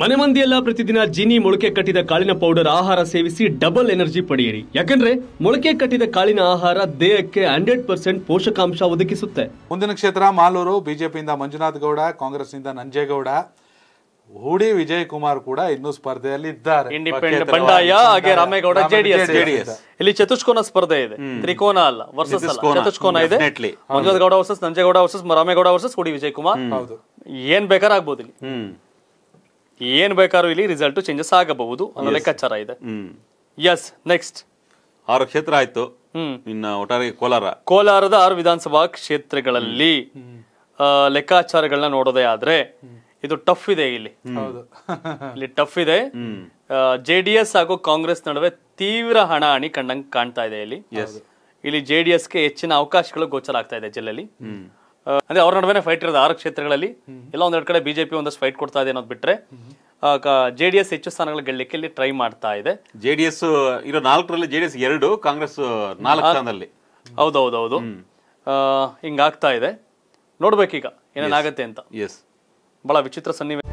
ಮನೆ ಮಂದಿಯೆಲ್ಲ ಪ್ರತಿದಿನ ಜೀನಿ ಮೊಳಕೆ ಕಟ್ಟಿದ ಕಾಳಿನ ಪೌಡರ್ ಆಹಾರ ಸೇವಿಸಿ ಡಬಲ್ ಎನರ್ಜಿ ಪಡೆಯಿರಿ ಯಾಕಂದ್ರೆ ಮೊಳಕೆ ಕಟ್ಟಿದ ಕಾಳಿನ ಆಹಾರ ದೇಹಕ್ಕೆ ಹಂಡ್ರೆಡ್ ಪರ್ಸೆಂಟ್ ಪೋಷಕಾಂಶ ಒದಗಿಸುತ್ತೆ ಮುಂದಿನ ಕ್ಷೇತ್ರ ಮಾಲೂರು ಬಿಜೆಪಿಯಿಂದ ಮಂಜುನಾಥ್ ಗೌಡ ಕಾಂಗ್ರೆಸ್ ನಿಂದ ನಂಜೇಗೌಡ ಹೂಡಿ ವಿಜಯ್ ಕುಮಾರ್ ಕೂಡ ಇನ್ನೂ ಸ್ಪರ್ಧೆಯಲ್ಲಿ ಇದ್ದಾರೆ ಬಂಡಾಯ ಹಾಗೆ ರಾಮೇಗೌಡ ಜೆಡಿಎಸ್ ಜೆಡಿಎಸ್ ಇಲ್ಲಿ ಚತುಷ್ಕೋನ ಸ್ಪರ್ಧೆ ಇದೆ ತ್ರಿಕೋನ ಅಲ್ಲ ವರ್ಸಸ್ ಚತುಷ್ಕೋನ ಇದೆ Manjunath Gowda versus Nanjegowda versus Ramegowda versus Hoodi Vijay Kumar ಏನ್ ಬೇಕಾದ್ರೆ ಆಗ್ಬೋದು ಇಲ್ಲಿ ಏನ್ ಬೇಕಾದ್ರೂ ಇಲ್ಲಿ ರಿಸಲ್ಟ್ ಚೇಂಜಸ್ ಆಗಬಹುದು ಅನ್ನೋ ಲೆಕ್ಕಾಚಾರ ಇದೆ ಎಸ್ ನೆಕ್ಸ್ಟ್ ಆರು ಕ್ಷೇತ್ರ ಆಯ್ತು ಇನ್ನ ಒಟ್ಟಾರೆ ಕೋಲಾರ ಕೋಲಾರದ ಆರು ವಿಧಾನಸಭಾ ಕ್ಷೇತ್ರಗಳಲ್ಲಿ ಲೆಕ್ಕಾಚಾರಗಳನ್ನ ನೋಡೋದೇ ಆದ್ರೆ ಇದು ಟಫ್ ಇದೆ ಇಲ್ಲಿ ಇಲ್ಲಿ ಟಫ್ ಇದೆ ಜೆ ಡಿ ಎಸ್ ಹಾಗೂ ಕಾಂಗ್ರೆಸ್ ನಡುವೆ ತೀವ್ರ ಹಣ ಹಣಿ ಕಂಡಂಗ್ ಕಾಣ್ತಾ ಇದೆ ಇಲ್ಲಿ ಇಲ್ಲಿ ಜೆ ಡಿ ಹೆಚ್ಚಿನ ಅವಕಾಶಗಳು ಗೋಚರ ಆಗ್ತಾ ಇದೆ ಜಿಲ್ಲೆಯಲ್ಲಿ ಅಂದ್ರೆ ಅವ್ರ ನಡುವೆ ಫೈಟ್ ಇರೋದು ಆರು ಕ್ಷೇತ್ರಗಳಲ್ಲಿ ಎಲ್ಲ ಒಂದೆರಡು ಕಡೆ ಬಿಜೆಪಿ ಒಂದಷ್ಟು ಫೈಟ್ ಕೊಡ್ತಾ ಇದೆ ಅನ್ನೋದು ಬಿಟ್ರೆ ಜೆ ಡಿ ಎಸ್ ಹೆಚ್ಚು ಸ್ಥಾನಗಳು ಗೆಲ್ಲಕ್ಕೆ ಇಲ್ಲಿ ಟ್ರೈ ಮಾಡ್ತಾ ಇದೆ ಜೆ ಡಿ ಎಸ್ ಇರೋ ನಾಲ್ಕರಲ್ಲಿ ಜೆ ಡಿ ಎಸ್ ಎರಡು ಕಾಂಗ್ರೆಸ್ ನಾಲ್ಕು ಸ್ಥಾನದಲ್ಲಿ ಹೌದೌದೌದು ಹಿಂಗಾಗ್ತಾ ಇದೆ ನೋಡ್ಬೇಕೀಗ ಏನೇನಾಗತ್ತೆ ಅಂತ ಎಸ್ ಬಹಳ ವಿಚಿತ್ರ ಸನ್ನಿವೇಶ